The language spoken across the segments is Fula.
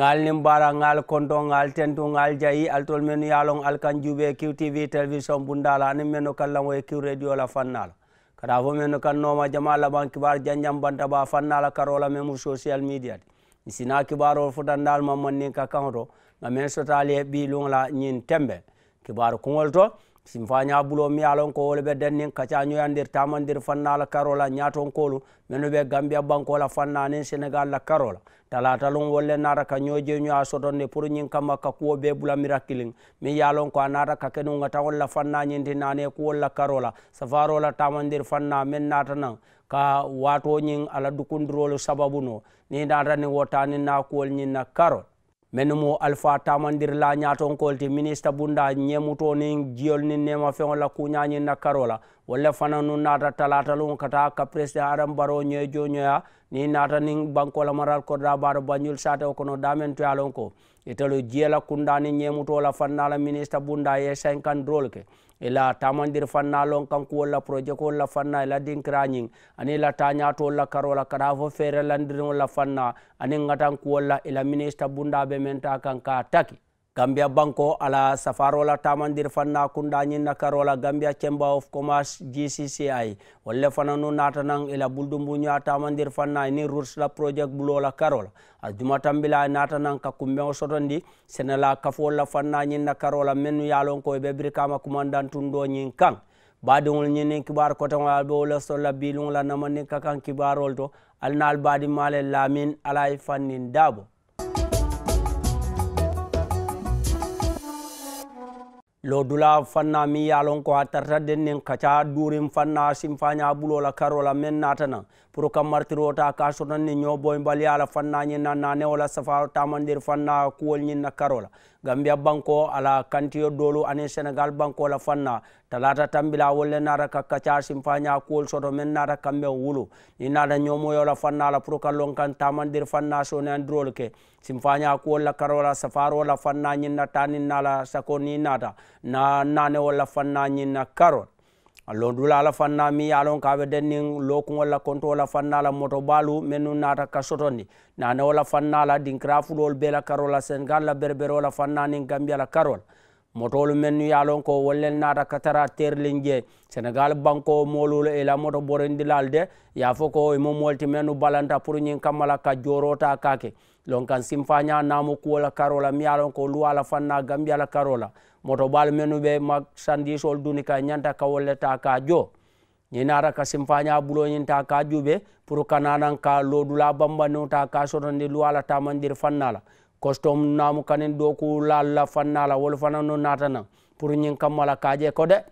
ngal nimbara ngal kondo ngal tentu ngal jayi al tol menu yalong al kan jube qtv television bundala ni menu kallam radio la fannala. kada fo menu kan noma jamala ban kibar janjam banta ba fannal karola memu social media sina kibar o fudandal mamman ni ka kanro ngamen sotale bi lungla nyin tembe kibar kongol simfanya bulo mi alon ko wole ɓe dennin nyu yandir tamandir la karola ñaton kolu menu be gambia bankola fannanin senegal la karola talata lon wolle nara ka ñoje ño a sotonde pour nyin kama ka ko be bula mirakkilin mi yalon ko a nata ka kenuga tawol la fannañinti ne ko la karola safarola tamandir fanna min nata nan ka nyin ala dukundrolo sababu no ni nata ni wotani nakuwol nyin na karol men mo alpha tamandir la ñatonkolte ministre bunda ñemuto nin jiyol nin nema feola kuñañin na karola walla fana nu nata talatalun kata ka président adam baro ñoye jo ñoya ni nata nin bankola maral koɗɗa baro bañul sate o kono damen toyalon ko itelu jiyela kundani ñemutola fanna la ministre bunda ye 50 drol ke ila tamandir fanna lon kankuwol la projet kol la fanna ila dinkirañing ani la tañatol la karola kada fo feere landirigol la fanna ani ngatankuwol la ila ministre bunda be menta kan ka taki gambia banko ala safarola tamandir fanna kunda ñinna karola gambia chamber of commerce gcci walle fana nu natanan ila buldumbu ña tamandir fanna ni rursla project bulola karola a jumatan bila natanan ka kumbeo sotondi senela kafolla fanna ñinna karola mennu yalon ko ɓe brikama commandant tundo ñin kan badiol ñinin kibar kotegoa ɓewole solla bilungla namandin ka kan kibarol to alnal badi male lamin alay fannin dabo lodula fanna mi yalon ko a tarta den nen kaca durin fanna simfaña bulola karola men natana pour kamartirota ka sonon ni ñoboy mbali ala fanna ni ñi ne wala safaro tamandir fanna kuwol ñin na karola gambia banko ala kantio dolu ane senegal banko la fanna talata tambila wolle nata ka kacar simfaña kuwol soto men nata kamɓe wulu ni nata yola fanna la pour ka lon lonkan tamandir fanna so ne durol ke simfaña kuwol la karola safaro wala fanna ni na tanin nala sako ni nata na nane wala fanna ni na karol londula ala fanna mi yalon kaɓe dennin lokugol la kontowo la fanna la moto baalu mennu naata kasotondi nane la fanna la dinkira fuloolu bee la karol la sénégal la berbere ola fanna niŋ gambiya la la motolu men nu yalon ko wollel nata katara terlin je sénégal banko molulo e lamoto borendi lalde ya fo ko emo molti men nu balanta pour ñin kammala ka jorota kake lon kan simfaña namo kuwola karola mi yalon ko luwala fanna gambiala karola moto ɓalu men nu ɓe marchandisol duni ka ñanta ka wolleta ka jo ñi nata ka simfaña buloñinta ka juɓe pour kananan ka lodula bambanuta ka sotondi luwala tamandir fannala custom namu kanin doku lalla fannala wol fana no natana pour ñin kammala kaje ko de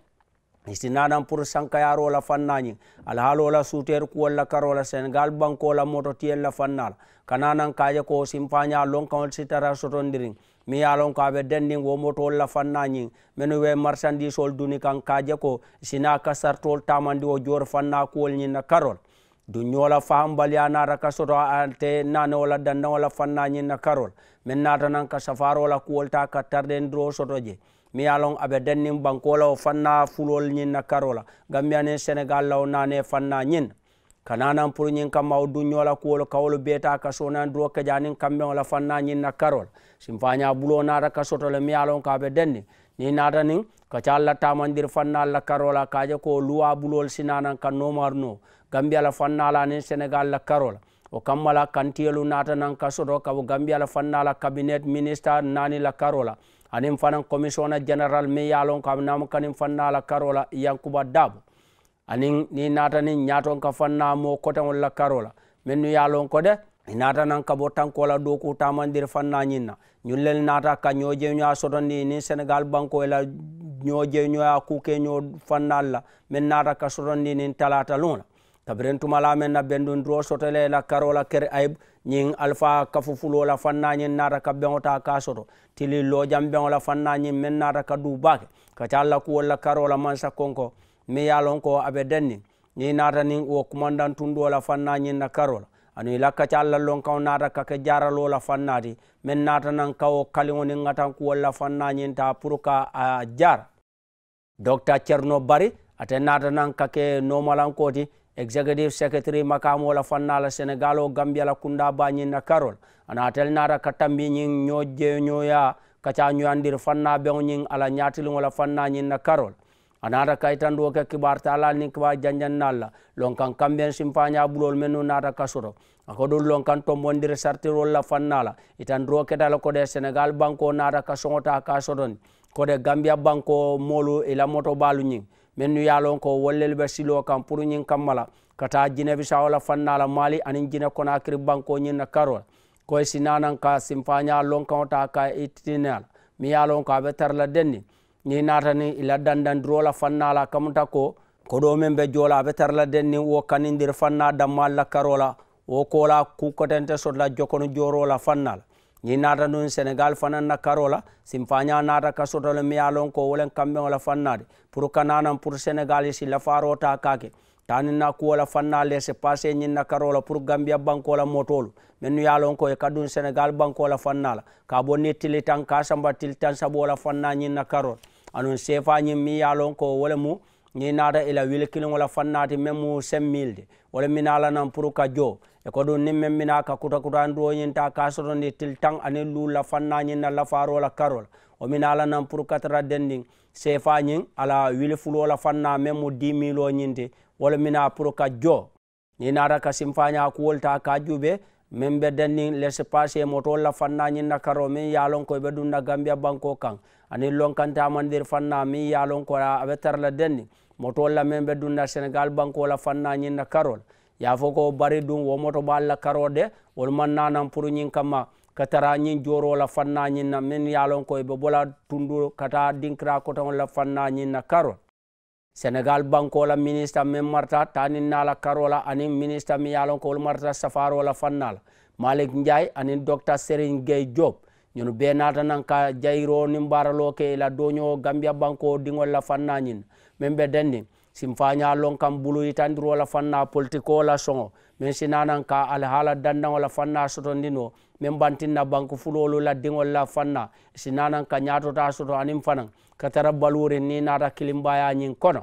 istinanan pour sankayarola fannañin alhaalola suuter kuwolla karola sénégal bankola moto tiyella fannala kananan kaje ko simpaña lonkawol sitara sotondirin mi ye lon ko aɓe dendin wo motowol la fannañin minu we marchandise ol duni kan kaje ko sina kasartowol tamandi o jor fanna kuwol ñinna karol duñola fa mbaliya nata ka soto ante nane wala danna wala fannañin na karol min natanan ka safaro wala kuwolta ka tarden duro sotoje mi yalon aɓe dennin bankola o fanna fulol ñin na karola gam miyani sénégal law nane fanna ñin kananan pour ñin kamma o duñola kuwol kawolo beta ka sonan duro kejanin kamɓe wala fanna ñin na karol simfaña bulo nata ka sotole mi yalon ka aɓe denni ni natanin ka calla tamandir fanna allah karola kaje ko luwa bulol sinanan ka nomarno gambia la fannala aniŋ senegal la karo o kamma la kantiyelu naata naŋ ka soto gambia la fanna la cabinet ministre naani la karo la aniŋ commissiona general miŋ ye ko a naamu fanna la karo yankuba daabo aniŋ ni naata niŋ ñaatoŋ ka fanna moo koteŋol la karo la minnu ye a loŋ ko de i naata naŋ ka bo tanko la dooku taamandiri fanna ñiŋ na ñun naata ka ñoo jeeñoya sotondi niŋ senegal banko la ñoo jeeñoya kuukeñoo fannal la miŋ naata ka sotondi niŋ talaata luŋ la tabiren tumala men na bendundiro sotole la karola ker ayib ñing alpha kafu fulo la fannañin nata ka beŋota ka soto tili lo jam beŋo la fannañin men nata ka du bake kacalla kuwol la karola mansa konko mi yalon ko aɓe denni ni nata nin wo kumandan tunduo la fannañin na karola anu la kacalla lon kaw nata kake jaralo la fannati min nata nan kawo kaliŋo nin gatan kuwol la fannañin ta pour ka a jara docteur cerno bari ate nata nan kake nomalankoti executive secretary makamo la fanna la senegal o gambia la kunda bañin na karol ana tel nara katambi ñin ñoje ñoya kaca ñoyandir fanna be ñin ala ñatiliŋo la fanna ñin na karol anata kayitando ke kibar talal ni kibar janjannal la lonkan kamben simpaña bulol men no nata kasoro ako ɗum lonkan tombondiri sartirol la fannala itan dro ketala kode sénégal banko nata ka soŋota ka sodoni kode gambia banko molu ila moto balu ñing mennu ye lon ko wollel be silo kan pour ñiŋ kamma kata ka jine bisawo la fanna la maali aniŋ jine konakiri banko ñiŋ na karo la koye sinanan ka simfaña lonkaŋo ta ka itine mi ya lon ko a be tara la denni ni nata ni ila la dandandiro la fanna la kamuta ko kodo meŋ be jola la a be tara la denni wo kanindir fanna dammaal la karola wo ko la kukkotente soto la jokono joro la fanna la ñi naata nun sénégal fana na karola sim faña naata kasotole miya lon ko wolen kambeola fannade pour kananan pour sénégal si lafarota kake tani na kuwola fanna lese passé ñin na karola pour gambia bankola motolu min nu yalon ko e kadun sénégal bankola fannala ka bo nettili tan ka samba til tan sabola fanna ñin na karol anun sefa ñin mi yalon ko wole mu ñi naata ila wilkilingola fannati même mu sen mille de wole minalanan pour ka jo ekoɗum nin men mina ka kuta kutan duwoñinta ka sotondi til tan anin lula fannañinna lafarola la o min ala nan pour katara dendin sefañin ala wili fulola fanna men mu dimiloñinte wala mina pour ka jo ni nata ka simfaña kuwolta ka juɓe min ɓe dennin lesse passé moto la fannañinna karo min yalon koye ɓe ɗumna gambia banko kan anin lonkantamandir fanna min yalon ko aɓe tarla denni moto la min ɓe ɗumna sénégal banko la fannañinna karol yafo ko bari ɗum womoto ɓa allah karo de won mannanan pour ñin kamma ka tara ñin jorola fannañinna min yalon koye ɓe ɓola tundu kata dinkira kotonla fannañinna karo sénégal bankola ministre min marta tanin nala karola anin ministre mi yalon ko wol marta safarola fannala malik ndiay anin docteur sérin guey diob ñono be natanan ka jayiro nin mbaraloke ila doñowo gambia banko dingolla fannañinna min ɓe denndin simfaña lon kam bulu yitandiro la fanna politiko la soŋo min sinanan ka hala dandaŋo la fanna sotondino min bantinna banku fulolu la diŋol la fanna sinanan ka ñatota soto aniŋ fanan ka tara baluurin ni naata kilimbaya ñiŋ kono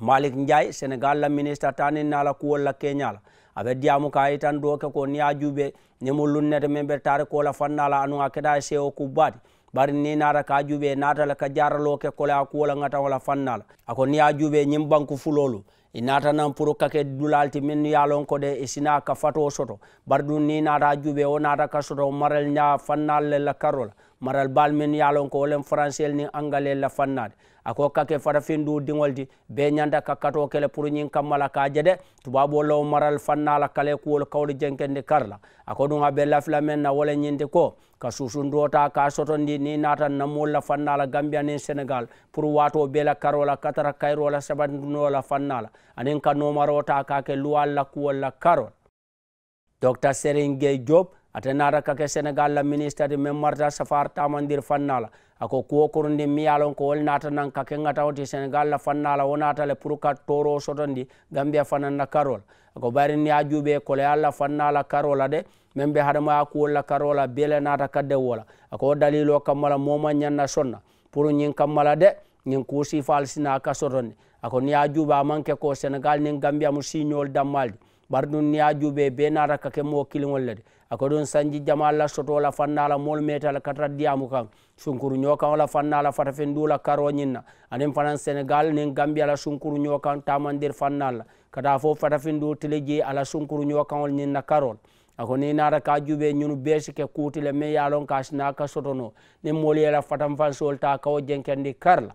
malik njay senegal la ministre tanin na la kuwol la keña la abe diyamu ka yitan do ke ko ni a juube ni mu lunnete min be tari ko la fanna la anu a keta sewo kubbaati bari ni nata ka juuɓe natala ka jaralo kekkole a kuwola gata wala fannala ako ni a juuɓe ñim banque fulolu i nata nan pour kake dulalti min yalon ko de e sina ka fato soto bari ɗum ni nata juuɓe o nata ka soto maral ña fannal lella karola maral bal min yalon ko wolen françel ni engalais la fannade ako kake ke farafin du dingol be ñanta kakkato kele pour nyin kammala ka jede tubabo law maral fannala kale kuwol kawle jenkendi karla ako ɗum aɓe lafila men na wala ñinde ko ka susundota ka sotondi ni natan namolla fannala gambia nin sénégal pour wato bela karola katara kayrola sabandunola fannala anin ka nomarota kake kuwol la karol docteur sérin gey diob ate nata kake sénégal la ministre de men marta safar tamandir fannala ako kuwokorundi miyalon ko wol natanan ka kegata oti sénégal la fannala wonatale pour ka toro sotondi gambia fananna karol ako barini a juuɓe kole alla fannala karola de min ɓe haɗama a kuwolla karola bele nata kadde wola ako o dalilo kammala moma ñanna sonna pour ñin kammala de ñin kuusi falsina ka sotondi ako ni a juuɓe a manque ko sénégal nin gambiya mo signol dammaldi ɓar ɗum ni a juuɓe be nata ka ke mo kilgol lede ako ɗum sanji jama lassoto la fannala mol metal kata diyamu kan sunkuru ñokan la fannala fata fen dula karoñinna anin fanan sénégal nin gambia la sunkuru ñokan tamandir fannalla kata fo fata fen du tele ala sunkuru ñokanol ñinna karol ako ni nata ka jube ñunu beesi ke kuutile me yalon ka sina ka sotono nin mol yela fatan fansol ta kawo jenkendi karla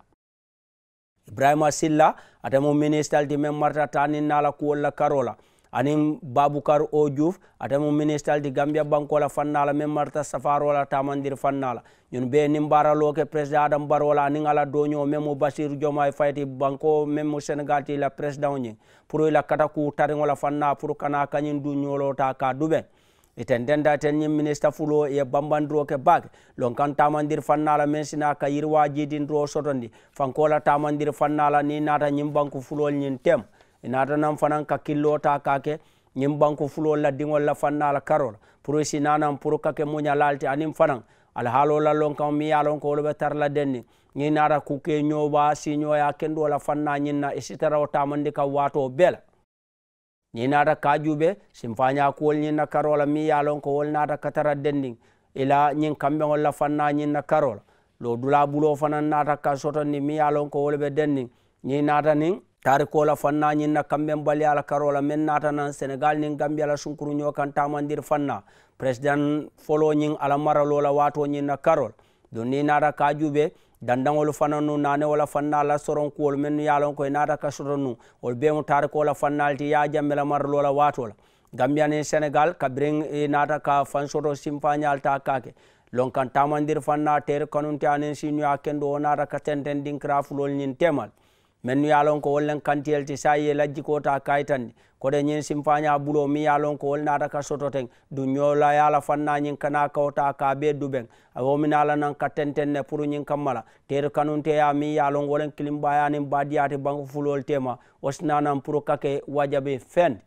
ibrahima silla atamo ministal di men marta tanin nala kuwol la karola anin baboucar o diouf atamo ministére di gambia bankola fannala min marta safarola tamandir fannala ñun be nin baraloke président adam barola anin ala doño même mo basir diomay fayti banko même mo sénégal ti la président ñing pour ila kataku tariola fanna pour kana kañin du ñolota ka duɓe iten denda ten ñin ministre fulo ye bambandiroke bake lon kan tamandir fannala min sina ka yirwajidindiro soto ndi fankola tamandir fannala ni nata ñin banque fulol ñin teme natanan fanan ka killota kake ñin banku fulol laddiŋol la fannala karol pour si nanan pour kake muñalalti anin fanan alhaalolallon kam mi yalon ko wolu ɓe tarla denni ñi nata kuke ñoba siñoya kendola fanna ñinna e sitarao tamandi kam wato bela ñi nata kajuɓe sin faña kuwol ñinna karola mi yalon ko wol nata katara denni ila ñin kamɓeol la fanna ñinna karola lo dula ɓulo fanan nata ka sotonni mi yalon ko wolɓe denni ñi nata nin tarikola fanna ñinna kamben baliyala karola men natanan sénégal nin gambia la sunkuru ño kan tamandir fanna président folo ñin ala maralola wato ñinna karol do ni nata ka juɓe dandaŋolu fana nu nane wala fanna la soronkuwolu men nu yalon koye nata ka soto nu wol bemu tarikola fannal ti ya jammela maralola watola gambia ni sénégal kabirin eh, nata ka fan soto simpañal ta kake lon kan tamandir fanna tere kanunte anen sinuya kendo o nata ka tenten dinkira fulol ñin temal min mi yalon ko wollen kantiyel ti sa yi e lajji kota kaytandi koɗe ñin simpaña bulo mi yalon ko wolnata ka sototen du ñola yala fanna ñin kana kawta ka ɓe duɓen awominala nan ka tentenne pour ñin kammala tere kanunteya mi yalon wolen kilim ɓayanin badiyati banko fulol tema osinanan pour kake wajaɓe fende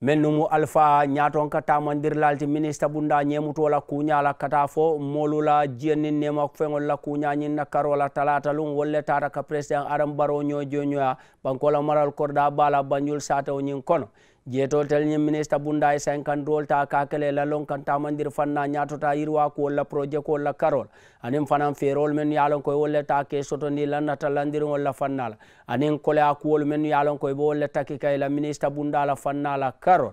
mennu mu alpha ñaaton ka tamandir lalti minista bunda ñemuto la kuña la kata fo molu la nema feŋol la kuña ñin na karo la talata lum wolle tata ka president adam baro ño joñoya bankola maral korda bala banyul sata ñin kono jeetotel ñin ministre bounda e cinquant dolta kakele lalon kantamandir fanna ñatota yirwa ko wolla projet ko wolla karol anin fanan ferol men yalon koye wolleta ke soto ndi lannatalandir wolla fannala anin kole a kuwol men yalon koye ɓo wollettake kayla ministre bundala fannala karol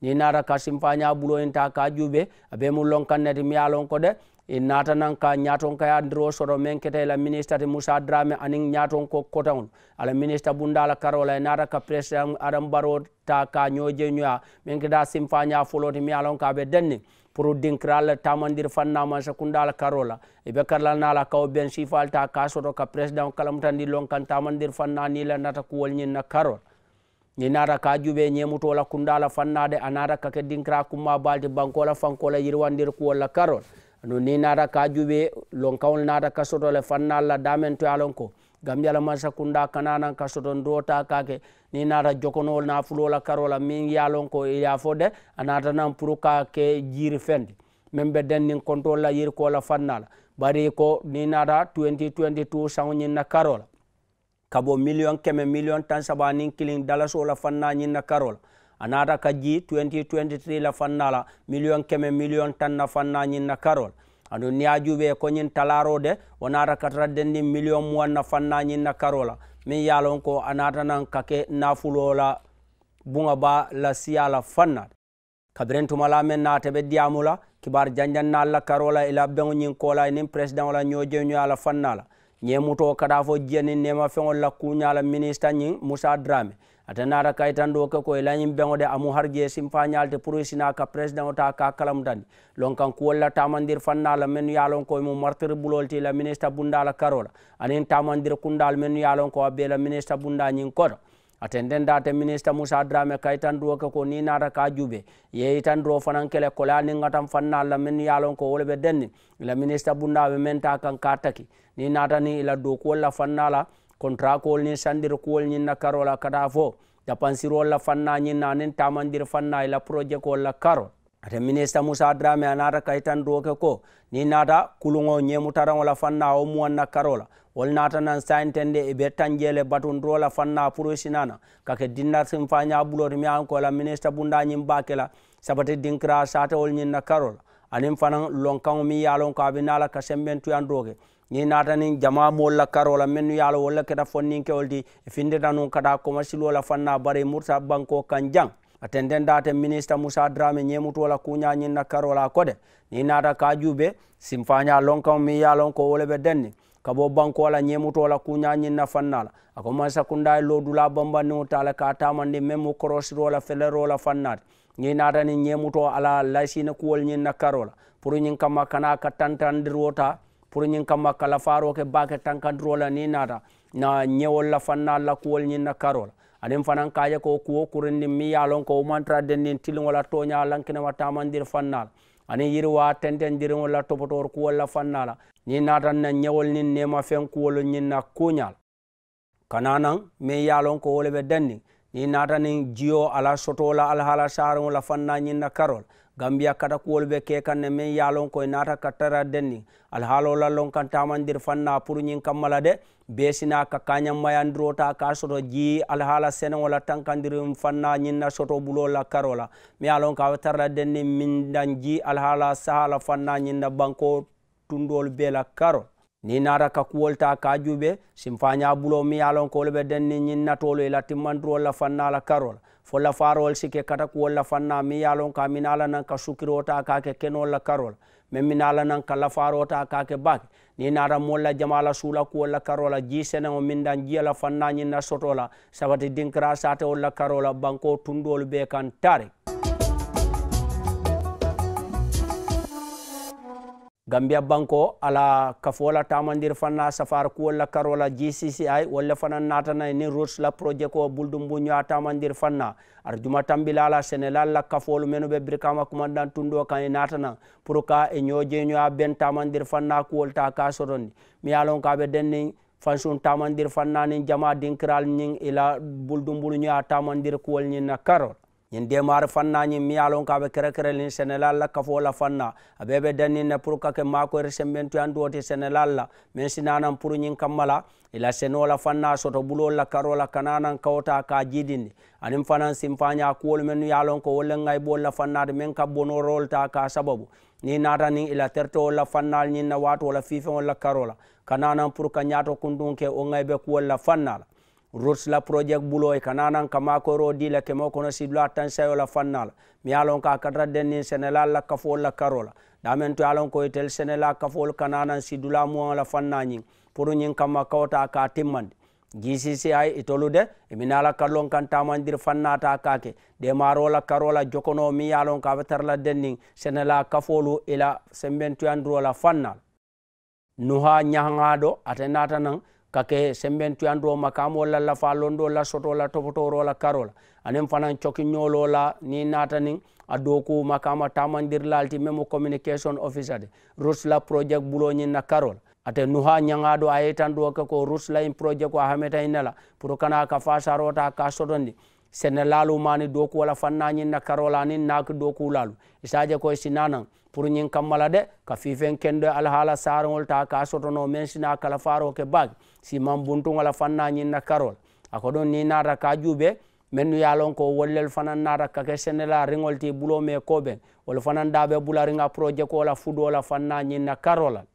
ni nara kasimpaña boulo inta ka juuɓe aɓe mu lonkannete mi yalon ko de i nan naŋ ka ñaatonkaya ndiro soto men keta i la minista ti musa drame aniŋ ñaatonko kotaŋol a la minista bunda la karo la i naata ka president adam baro ta ka ñoo ñoya meŋ keta simfaña folo ti mi a ka be denni pour dinkira la tamandir fanna man sakunda la be karla na la kawo ben sifal ta ka soto ka president kalamutandi loŋ kan tamandir fanna ni la nata kuwol ñiŋ na karo ni nata ka jube ñemuto la kunda la fannade a nata ka dinkira kumma balti banko la yirwandir kuwol la karol nu ni nata kajube lonkawol nata kasoto le fannal la damen to yalon ko gam yala masa kunda kananan ka soton kake ni nata jokonol na fulola karola min yalon ko ya fode anata nan pour ka ke jiri fendi men be dennin kontol la yir ko la fannala bari ko ni nata 2022 saŋoñin na karola kabo million keme million tan saba nin kiliŋ dalasola fanna ñin na karola anata ka ji 2023 la fannala million keme million tan na fanna ñin na karol ando ni a juɓe koñin talaro de wonata katata denni million muwan na fanna ñin na karola min yalon ko anata anatanan kake nafulola bunga ba la siyala fannata kabiren tumala men naate ɓe diyamula kibar janjan na alla karola ila beŋo ñin kola nin président la ñojeñoyala fannala ñemuto kada fo jiyanin nema feŋol la kuñala ministre ñin moussa drame atanara kay tan ɗo ke koye lañin beŋoɗe amu har je sim fañalte pour sina ka président ota ka kalamtani lonkan kuwolla tamandir fannala men yalon koye mu martir bulolti la ministre bundala karola anin tamandir kundal men yalon ko abbe la ministre bunda ñin koto ate ndendate ministre moussa drame kay tan ɗo ke ko ni nata ka juuɓe yeeyi tan ɗo fanan kele kola ningatan fannal la men yalon ko wolɓe denni la ministre bundaɓe men ta kan ka taki ni natani ila dow kuwolla fannala kontra kol ni sandir kol ni na karola kada fo dapansirol la fanna ni nanen tamandir fanna ila project kol la karo ate minista musa drame anata kaitan doke ko ni nata kulungo ñemutaraŋola fanna wo muwanna karola wol nata nan sayintende ibe e tanjele batundrola fanna purosinana kake dinnatin faña buloto mi an kola minista bundañin bakela sabati dinkira satewol ñin na karola anin fanan lonkaŋo mi yalon ko abe nala ka sembentuyan doke ni nata ni jama mol la karo la menu yalo wala keda fonnin ke oldi finde tanu kada commercial la fanna bare mursa banko kanjang atenden date ministre moussa drame ñemutu wala kuñañin na karola kode ni nata ka juɓe simfaña lonka mi ya ko wole ɓe denni kabo banko ala ñemutu wala kuñañin na fannala ako mansa lo dula lodula bambanniu tala ka tamandi même korosirola felerola fannade ni natani ñemuto ala laysina kuwol ñin na karola pour ñin kamma kana ka tantandirwota pour kamma kama kalafaaroo ke baa ke tankandiroo la niŋ naata na ñewol la fanna la kuwol ñiŋ na karoo la aniŋ fanaŋ ka je ko kuwo kurindi mi ye a loŋ ko wo mantara dendiŋ toña la tooñaa lankinema taamandiri fanna la aniŋ yiriwa tentendiriŋo la topotor kuwol la fannala ni niŋ naataŋ na ñewol niŋ neema feŋ kuwolu ñiŋ na kuuña la kana naŋ miŋ ye a ko wo le be naata niŋ jio ala sotola alhala saariŋo la fanna ñiŋ na karoo gambiya kata kuwol ɓe kekanne min yalon koye nata ka tara denni alhaalolallon kan tamandir fanna pour ñin kammala de besina ka kañammayandirota ka soto ji alhaala senewola tankandir fanna ñinna soto bulola karola mi yalon kawa tarla denni min dan ji alhaala sahala fanna ñinna banko tundol bela karol ni nara ka kuwol ta ka juɓe simfaña bulo mi yalon ko ɓe denni ñinnatolo ila timmanduwol la fanna la karola fo la farowol sike kata kuwol la fanna mi yalon ka minala nan ka sukiro ta kake kenol la karola min minala nan ka la faro ta ka bake ni nara molla jamala sula kuwol la karola ji seneŋo min dan jiya la fanna ñinna sotola sabati dinkra sate la karola banko tundolu be kan tarik gambia banko ala kafola tamandir fanna safar kuwolla karola gcci wolle fana natana ni routes la projet ko buldum bu ñoa tamandir fanna ar juma tambila la senelal la kafolu menu be brikama commandant tundo kan e natana pour ka e ñoje ñoa ben tamandir fanna kuwolta ka sotonni mi yalon ka be denni fansun tamandir fanna ni jama dinkiral ñing ila buldum bulu ñoa tamandir kuwol ñin na karol ñin demar fanna ñin miyalon ka be kere la kafo fanna abebe danni ne pour ka ke mako resembentu an doti senelal la men sinanan pour ñin kammala ila senola fanna soto bulol la karola kananan kawta ka jidindi anin fanan simfaña kuwol men yalon ko wolle ngay bol la fannade men ka bonorol ta ka sababu ni nata ni ila terto la fannal ñin na wato la fifen la karola kananan pour ka ñato kundun o ngay be kuwol la fannala rosla project ɓuloy kananan e ka makoro e dila kemo kono sidlo attan sayola fannala mi yalon ka kadra denni senela la kafol la karola damen to yalon koye tel senela kafol kananan sidula muala fanna ñin pour ñin kamma kawta ka timmande gcc ay itolude eminala kallon kan tamandir fannata kake de marola karola jokono mi yalon ka betarla dennin senela kafolu ila e sembentuyandurola fannal nuha ñahaɗo atenata nan kake semben tuyando wo makamo la lafalondo la soto la topotoro la karola anen fanan cokiñolo la ni nata nin a doku makama tamandirlalti même communication officer de rouse la project buloñin na karola ate nuha ñagaɗo a yeytanɗo ke ko rouse la in projet ko a hameta inne la pour kana ka fa sarota ka sotondi sene laalu mani doku wala fannañin na karolani naki doku laalu isaje koye sinanan pour ñin kammala de ka fifen kendo e alhaala sarogol ta ka sotono men sina kala faro ke bague siman buntugola fannañin na karol a ko ɗon ni nata ka juuɓe men nu yalon ko wollel fana nata kake senela ringol ti bulo me ko ɓen wol fana daɓe bula ringa projet ko wala fuɗola fannañin na karolal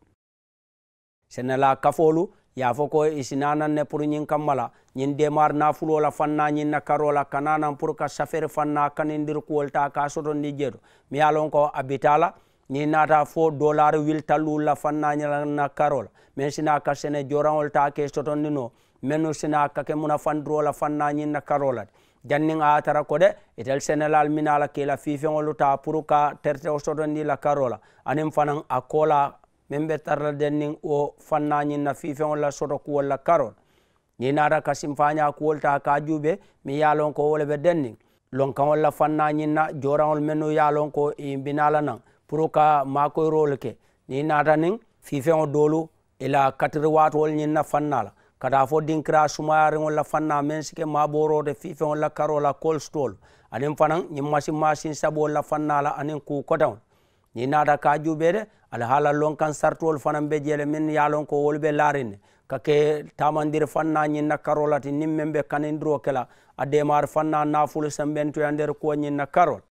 senela kafolu yafo ko isinananne pour ñin kammala ñin démar nafulola fanna ñin na karola kananan pour ka safere fanna kanindir kuwolta ka sotondi jeeɗo mi yalon ko abitala ñin nata fo dollar wil tallulla fanna ñala na karola min sina ka sene joranolta ke sotondi no minu sina kake muna fandirola fanna ñin na karola de jannin atara ko de itel sénélal minala kela fifeŋolu ta pour ka terteo sotondi la karola anin fanan a kola min ɓe tarla den nin o fannañinna fifen walla sotoku walla karol ni nata ka simfaña kuwol ta kajuɓe mi yalon ko wole ɓe den nin lon kan walla fannañinna joranol men no yalon ko binala nan pour ka makoyrole ke ni nata nin fifeo dolu ila katiri watowol ñinna fannala kata fo dinkira sumayarin walla fanna men sike maɓorode fifen walla karola colstol anin fanan ñin masin masin saabu walla fannala anin ku kotawol ñi naata ka juɓe de lon kan sartuwol fanan be jeele min yaalon ko wol ɓe laarinne kake tamandiri fanna ñinna karol ati nin men ɓe kanindiro kela a demar fanna nafulu sembentuya nder kuwa ñinna karol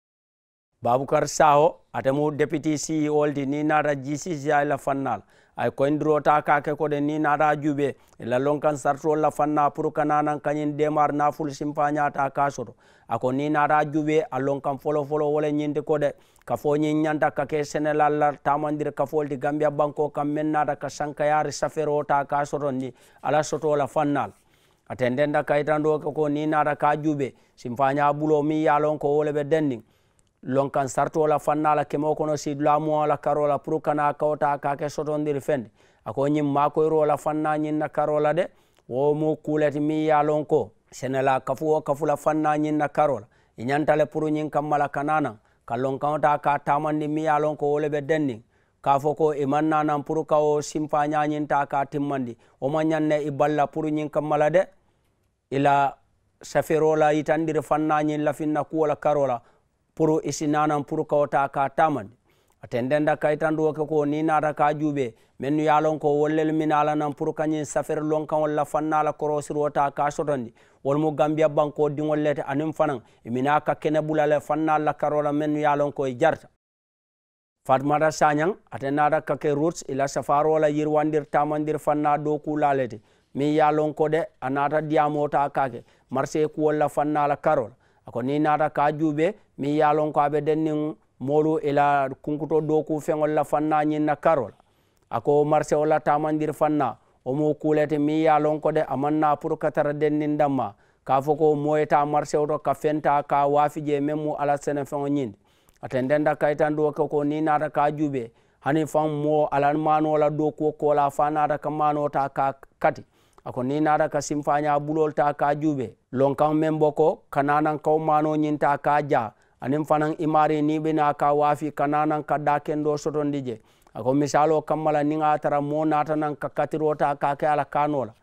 baboucar saho atemu député ceo ti ni naata gcc ayla fannala ay koyndirota kake koɗe ni nata juuɓe e lallon kan sarto lla fanna pour ka nanan kañin démar naful simpañata kasoto ako ni nata juuɓe allon kan folo folo wole ñinde koɗe ka fo ñin ñanta kake sénélalla tamandir kafolti gambia banko kam men nata ka sankayare safere ota kasoton ni ala sotola fannal atendenda kayitandoke ko ni nata ka juuɓe simpaña ɓulo mi yalon ko woleɓe denning lonkan sartola fannala kemoo kono sid lamuola karola pour kana kawta kake sotondiri fende ako ñim makoyrola fanna ñinna karola de womu kuulete mi ya lon ko senela kafu o kafula fanna ñinna karola iñantale pour ñin kammala kananan ka lonkanta ka tamandi mi ya lon ko woleɓe denni ka fo ko i e mannanan pour kawo simpa ñañinta ka timmandi woma ñanne i e balla pour ñin kammala de ila safirola yitandiri fanna ñin lafinna kuwola karola pour isinanan pour kawta ka tamande atendenda kaytan ɗoke ko ni nata ka juuɓe min nu yalon ko wollel minalanan pour kañin safere lonkawol lafannala korosir wota ka sotondi wolmo gambia banko dingollete anin fanan emina kakkene ɓulale fannal la karola min nu yalon koye jarta fatmata sañan atenata kake rots ila safarola yirwandir tamandir fanna ɗo kulalete min yalon ko de anata diyamota kake marché kuwol la fannala karola ako ni naata ka juuɓe min yaalon ko aɓe den nin molu ila e kunkuto doku feŋolla fanna ñinna karol ako marché wolla tamandir fanna omo kuulete mi yaalon ko de aman na pour katara den nin damma ka fo ko moyeta marché oto ka fenta ka waafije meŋ mu ala sene feŋo ñin ate ndenda kaytan do ko ni naata ka juuɓe hani faŋ mo ala manola dokuo koola fa naata ka manota ka kati ako ni nara ka sinfaña bulol ta ka juube lonkan men bo ko kananan kaw mano ñinta ka ja anin fanan imari ni bena ka waafi kananan ka da kendo sotondi je ako misalo kammala ni ga tara mo natanan ka katirota ka ke ala kanola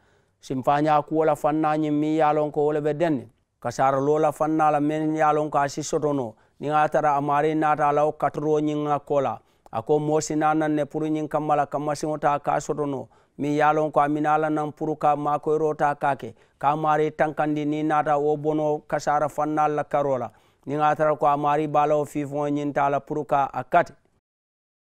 simfaña kuwola fannañin mi yalon ko wole ɓe denne kasara lola fannala men yalon ko a si sotono ni ga tara amari nata law katoro ñin ga kola ako mosi nanan ne pour ñin kammala kammasiŋo ta ka sotono min yalon ko amin alanan pour ka makoye rota kake ka mari tankandi ni nata o bono kasara fannalla karola ni gatara ko a mari balawo fifoo ñintala pour ka a kate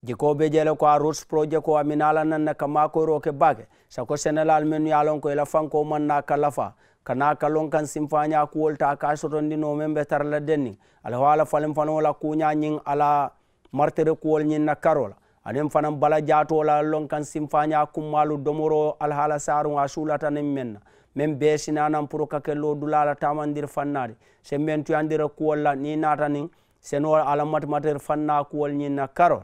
jikoɓe jele ko a rose projet ko amin alananne ka makoyro ke bake sako sénégal min yalon ko ila fanko manna ka lafa kana ka lon kan simfaña kuwolta ka sotondino men ɓe tarala denni ala hala falen fanola kuña ñin ala martere kuwol ñin na karola aɗen fanan bala jatola lon kan simfaña kummalu domoro alhaala saru a sulatanin men na min besinanan pour kakello dulala tamandir fannade se min tuyandira kuwolla ni natanin seno alamatimatir fanna kuwol ñinna karol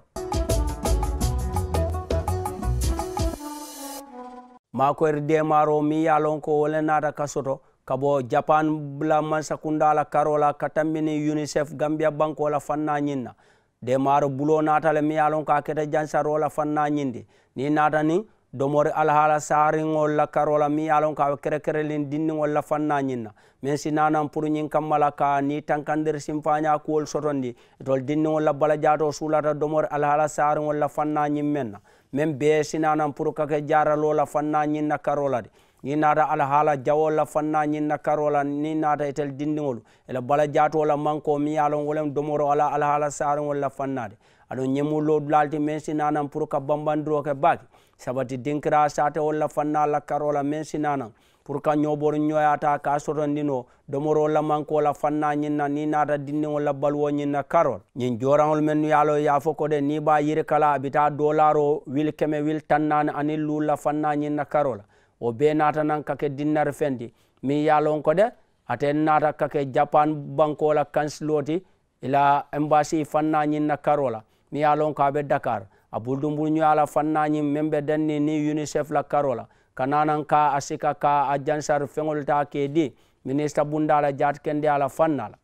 makoyre demaro mi yalon ko wole nata kasoto kabo japan bla mansakundala karola katammini unicef gambia bankola fanna ñinna de maaro bulo natale miyalon ka kete jansarola fanna ñinde ni nata ni domore alhaala saariŋol lakkarola miyalon ka kere kerelin dinniŋol la fanna ñinna min si nanan pour ñiŋ kammala ka ni tankandir simfaña kuwol sotondi tol dinniŋol la bala jato sulata domore alhaala saariŋol la fanna ñin men na min bee si nanan pour kake jaralo la fanna ñinna karola di ñiŋ naata alahaala jawol la fanna ñiŋ na karo la niŋ naata itel dindiŋolu la bala jaatoo la manko miŋ ye a loŋ wo leŋ domoro ala alahaala saariŋolu la fanna de aduŋ ñemu loo dulaali meŋ si naanaŋ pour ka bambandiro ke baake sabati dinkira saatewolu la fanna la karo la meŋ si naanaŋ pour ka ñooboro ñoyata ka sotondino domoro la manko la fanna ñin na ni naata dindiŋol la baluwo ñin na karol ñin joraŋol men ye lo ye fo ko de ni ba yiri kala a bita dolaro wil keme wil tan naani ani luul la fanna ñin na karo la o be natanan kake dinnar fendi min yalon ko de aten nata kake japan bankola kansiloti ila embassy fannañinna karola mi yalon ko aɓe dakar a buldumbul ñoyala fannañin min ɓe denni ni unicef la karola kananan ka a sika ka a diansar feŋolta keedi ministre bundala jatkende ala fannala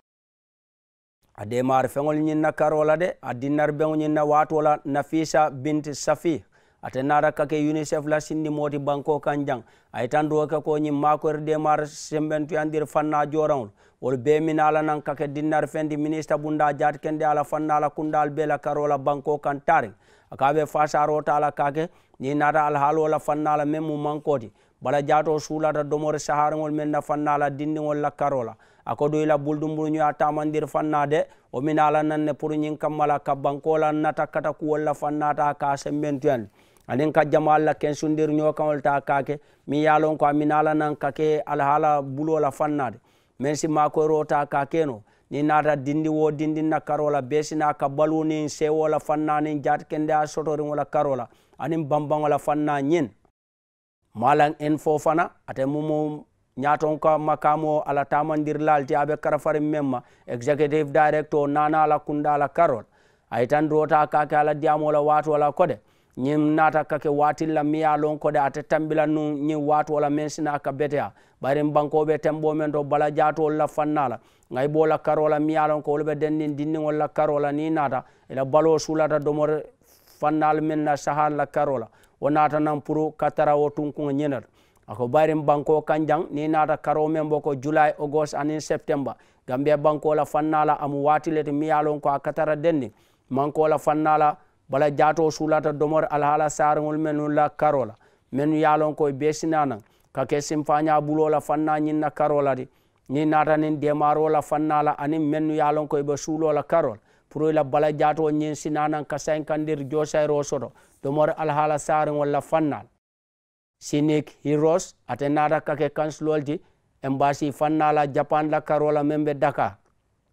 a demar feŋol ñinna karola de a dinnar beŋo ñinna watola nafisa binte safih aten naraka ke unicef la sindi moti banko kan jang aytan doke ko ñim makore demar sembentuyandir fanna joraol wol be minala nan kake dinnar fendi ministre bunda diat kende ala fannala kundal be la karola banko kan tari akaɓe fasarotala kake ni nata alhaalola fannala men mu mankoti bala diato suulata domore saharagol men na fannala dindigol la karola ako doyla buldumbulñoya tamandir fanna de ominala nanne pour ñin kammala ka bankola nata kata kuwolla fannata ka sembentuyandi anin ka jama allah ken sundir ñokaol ta kake mi yalon ko ami nala nan kake alhala bulola fannade men si makoro ta kakeno ni nata dindi wo dindi na karola besina ka balu nin sewola fanna nin jati kende a sotoriola karola anin bambaola fanna ñin malan en fofana ate mumo ñaton ka makamo ala tamandir lalti aɓe karafarin menma executive directo nana ala kundala karol ayitan dota kake ala diamola watola kode ñin nata kake watilla miya lon kode ate tambilan nu ñin watu wala min sina ka beteya ɓarin bankoɓe tembo men to bala jatuwolla fannala gay bola karola miya lon ko wolɓe dennin dinniwolla karola ni nata ila balo sulata domore fannal min na sahalla karola wo natanan pour katara wo tunkuga ñinat ako ɓarin banko kanjang ni nata karo men bo ko july august anin septembre gambiya bankola fannala amu watilete miya lon ko a katara denni mankola fannala bala jato sulata domore alhala sarogol men nulla karola min yalon koye besinanan ka ke simfaña bulola fanna ñinna karola de ñin natanin demarola fannala anin min nu yalon koye ɓe sulola karol pour ila bala jato ñin sinanan ka sankandir josayro soto domore alhala sarogolla fannal sinik hiros aten nata kake kansilol ti embasi fannala japan la karola min ɓe dakar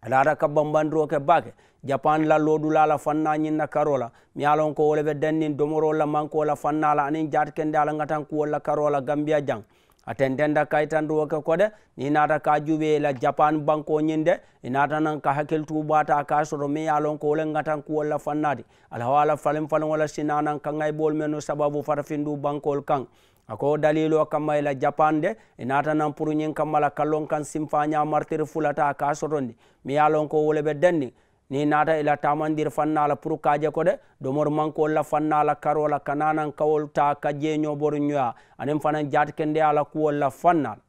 laara ka bambandiro ke baake japan lalloɗulala fanna ñinna karola mi yalon ko wolaɓe dennin domorolla mankola fannala anin jatkende ala gatan kuwolla karola gambia dian aten denda kaytanduwo ke koɗe ni nata ka juɓe la japan banko ñinde i nata nan ka hakkil tuɓata ka soto min yalon ko wolen gatan kuwolla fannadi alahawala falen falen wola sinanan ka gayɓol men no sababu farafindu bankol kan ako dalilo kamma ila japande inatanan pour ñin kammala kallon kan simfaña martir fulata ka sotondi mi yalon ko wuleɓe denni ni nata ila tamandir fannala pour kaje ko de domor mankolla fannala karola kananan kawol ta ka jeñobor ñoya anin fanan jatikende ala kuwolla fannal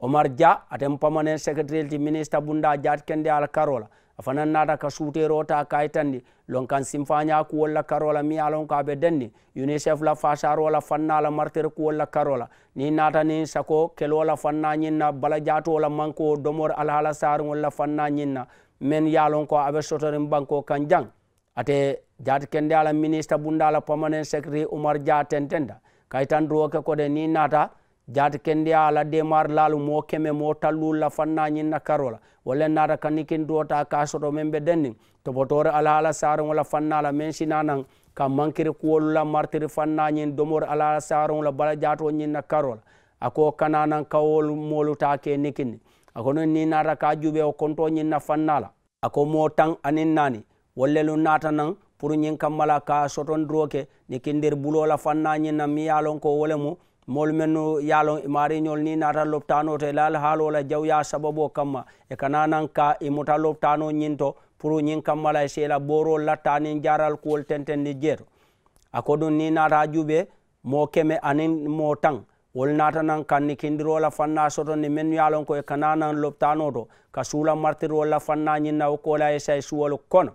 omar dia aten pamanen secrétaire ti ministre bunda jatikende ala karola afanan nata ka sutero ta kayitandi lon kan simfaña la karola mi alon ka ɓe denni unicef la fasarola fannala martir la karola ni nata ni sako kelola fanna ñinna bala jatola manko domor alhala sargolla fanna ñinna men yalon ko aɓe sotorin banko kan jang ate jati kende ala ministre bundala permanent secretary oumar dia tentenda kayitan ke kode ni nata jaati kendi a ala demar lalu mo keme mo tallulla fanna ñinna karola walla nata kanikin duwota kasoto men ɓe denni topotore alaala sarola fannala men sinanan ka mankiri kuwolula martiri fannañin domori alaala sarola bala jaato ñinna karola ako kananan kawol molutake nikinni akono ni nata ka juɓe o konto ñinna fannala ako mo tan anin nani wallelu natanan pour ñin kammala ka soton duroke ni kindir bulola fannañinna miyalon ko wolemu molu men no yaalo e mariñol ni nata loptano to laal haalola jaw ya sababo kamma e kana nan ka imuta e loptano ñinto pour ñin kammala e seela booro latta nin jaral kuwol tenten ni jeeto a ko ɗum ni nata juuɓe mo keme anin mo tan wol nata nan kanni kindirola fanna soto ni men yalon ko e kana nan loptano to ka suula martirola fanna ñinna wokkola e sa e suwol kono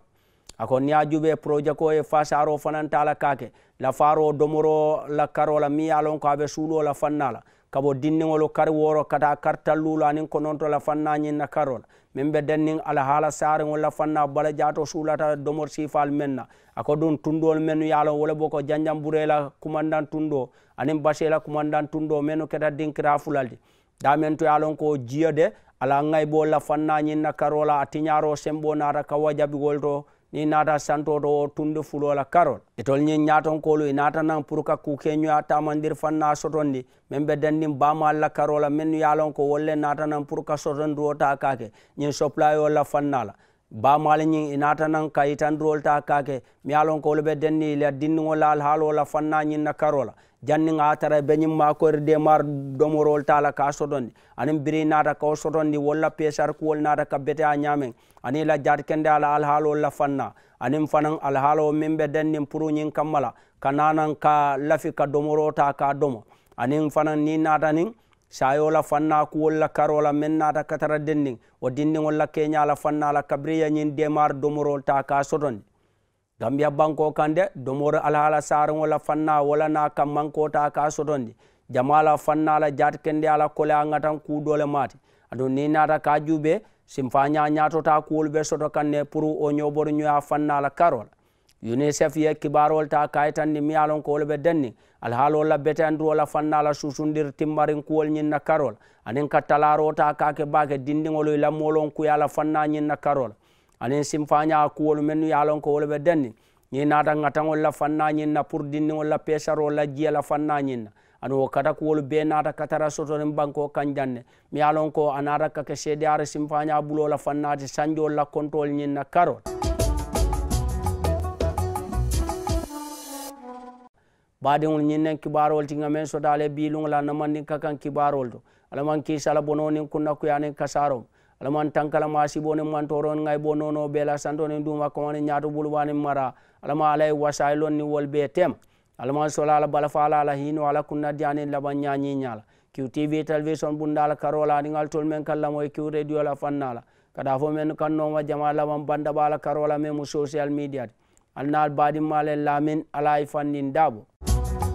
akon yajuɓe projet ko e fasaro fanantala kake la faro domoro la karola miyalon ko aɓe suuɗo la fannala kabo dinniŋol kari woro kata kartallulo anin ko noon to la fanna ñinna karol min ɓe dennin alahaala saariŋol la fanna bala jato suulata domor sifal men na ako ɗum tundol men yalon wole bo ko janjam burela kumandan tundo anin basela kumandan tundo menu keta dinkira fulaldi damen to yalon ko jiyode ala ŋay bo la fanna ñinna karola a tiñaro semɓo nata ka wajaɓigol to ni nata santo santoto o tunde la karol itol ñin ñatonkolu i nata nan pour ka kukeñoya tamandir fanna sotondi min be dandin bama alla karola min ye lon ko wolle nata nan pour ka sotonduwo ta kake ñin soplayo la fanna la bamala ñin i nata nan ka yitandirol ta kake mi ya lon ko wolu be denni la dinniŋo la alhaalo la fanna ñin na karola janni nga tara beñim ma ko de mar domorol tala ka sodondi anin biri nata ka sodondi wala pesar ko wala nata ka beta a nyamen ani la jar kende ala halo la fanna anin fanan al min be dennin puru nyin kamala kananan ka lafi ka domoro ta ka domo anin fanan ni nata nin sayola fanna ko wala karola men nata katara dennin o dinni wala kenya la fanna la kabriya nyin de mar domorol ta ka sodondi gambiya banko kan de domoro alhala saren wala fanna wala na kam man kota ka soton de jama la fanna la jati kende ala kole a ŋatan ku dole mate ado ni nata ka jube sim fa nya nya tota kuol be soto kan ne pour o nyo bor nyo fanna la karol unicef ye kibarol ta kaitan ni miyalon ko be denni alhalo la bete andu wala fanna la susundir timmarin kuol nyin na karol anin katalaro ta ka ke bake dindingol lamolon ku ya la fanna nyin na karol anin sim faña kuwolu men ya lon ko wolɓe denni ñin nata gatan olla fanna ñinna pour dinni olla pécar olla jiyala fanna ñinna ani wo kata kuwolu be nata katara sotonin banko kanjanne mi ya lon ko a nata kake cdar sim faña bulola fannati sanjo olla contol ñinna karol badiŋol ñinnen kibarol tiŋamen sotale bilugol anamandin kakan kibarol to alamanki sala bononin kunna kuyanin kasarom alaman tankala ma sibone mantoron ngay bono no bela santone duma komane nyaato bulwani mara alama alay wasailon ni wol be alama sola ala bala fala ala hino ala kunna diani laban nyaani nyaala qtv television bundala karola ningal tol men kala moy q radio la fannala kada fo men kannoma jama laban banda bala karola men mu social media alnal badi male lamin alay fannin dabo